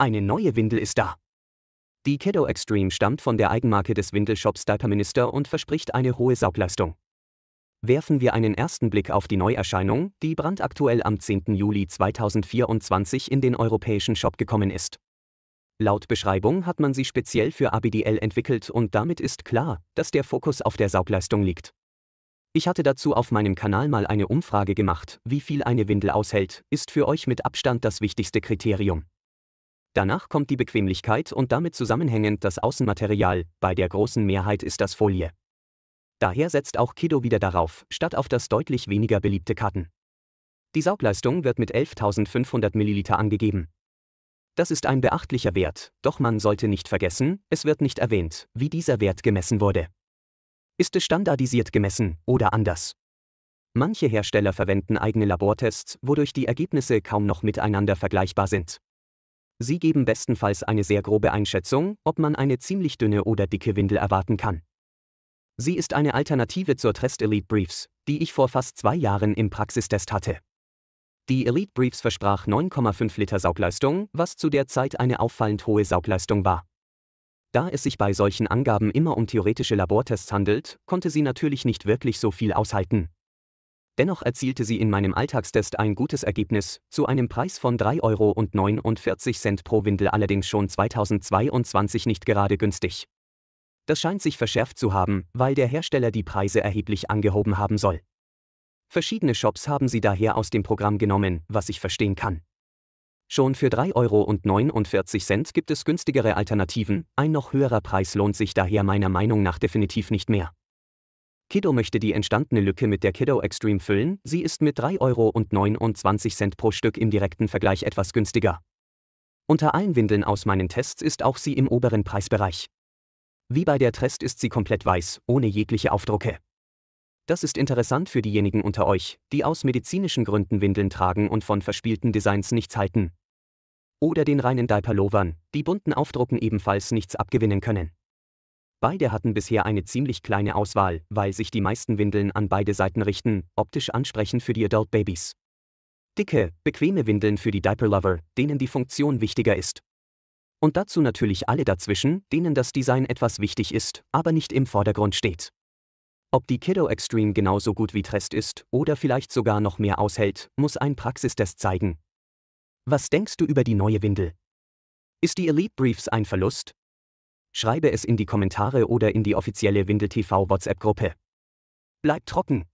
Eine neue Windel ist da. Die Kiddo Extreme stammt von der Eigenmarke des Windelshops Diaper Minister und verspricht eine hohe Saugleistung. Werfen wir einen ersten Blick auf die Neuerscheinung, die brandaktuell am 10. Juli 2024 in den europäischen Shop gekommen ist. Laut Beschreibung hat man sie speziell für ABDL entwickelt und damit ist klar, dass der Fokus auf der Saugleistung liegt. Ich hatte dazu auf meinem Kanal mal eine Umfrage gemacht, wie viel eine Windel aushält, ist für euch mit Abstand das wichtigste Kriterium. Danach kommt die Bequemlichkeit und damit zusammenhängend das Außenmaterial, bei der großen Mehrheit ist das Folie. Daher setzt auch Kido wieder darauf, statt auf das deutlich weniger beliebte Karten. Die Saugleistung wird mit 11.500 ml angegeben. Das ist ein beachtlicher Wert, doch man sollte nicht vergessen, es wird nicht erwähnt, wie dieser Wert gemessen wurde. Ist es standardisiert gemessen oder anders? Manche Hersteller verwenden eigene Labortests, wodurch die Ergebnisse kaum noch miteinander vergleichbar sind. Sie geben bestenfalls eine sehr grobe Einschätzung, ob man eine ziemlich dünne oder dicke Windel erwarten kann. Sie ist eine Alternative zur Trest Elite Briefs, die ich vor fast zwei Jahren im Praxistest hatte. Die Elite Briefs versprach 9,5 Liter Saugleistung, was zu der Zeit eine auffallend hohe Saugleistung war. Da es sich bei solchen Angaben immer um theoretische Labortests handelt, konnte sie natürlich nicht wirklich so viel aushalten, Dennoch erzielte sie in meinem Alltagstest ein gutes Ergebnis, zu einem Preis von 3,49 Euro pro Windel allerdings schon 2022 nicht gerade günstig. Das scheint sich verschärft zu haben, weil der Hersteller die Preise erheblich angehoben haben soll. Verschiedene Shops haben sie daher aus dem Programm genommen, was ich verstehen kann. Schon für 3,49 Euro gibt es günstigere Alternativen, ein noch höherer Preis lohnt sich daher meiner Meinung nach definitiv nicht mehr. Kiddo möchte die entstandene Lücke mit der Kiddo Extreme füllen, sie ist mit 3,29 Euro pro Stück im direkten Vergleich etwas günstiger. Unter allen Windeln aus meinen Tests ist auch sie im oberen Preisbereich. Wie bei der Trest ist sie komplett weiß, ohne jegliche Aufdrucke. Das ist interessant für diejenigen unter euch, die aus medizinischen Gründen Windeln tragen und von verspielten Designs nichts halten. Oder den reinen Diaperlovern, die bunten Aufdrucken ebenfalls nichts abgewinnen können. Beide hatten bisher eine ziemlich kleine Auswahl, weil sich die meisten Windeln an beide Seiten richten, optisch ansprechend für die Adult Babies. Dicke, bequeme Windeln für die Diaper Lover, denen die Funktion wichtiger ist. Und dazu natürlich alle dazwischen, denen das Design etwas wichtig ist, aber nicht im Vordergrund steht. Ob die Kiddo Extreme genauso gut wie Trest ist oder vielleicht sogar noch mehr aushält, muss ein Praxistest zeigen. Was denkst du über die neue Windel? Ist die Elite Briefs ein Verlust, Schreibe es in die Kommentare oder in die offizielle Windel TV WhatsApp Gruppe. Bleib trocken!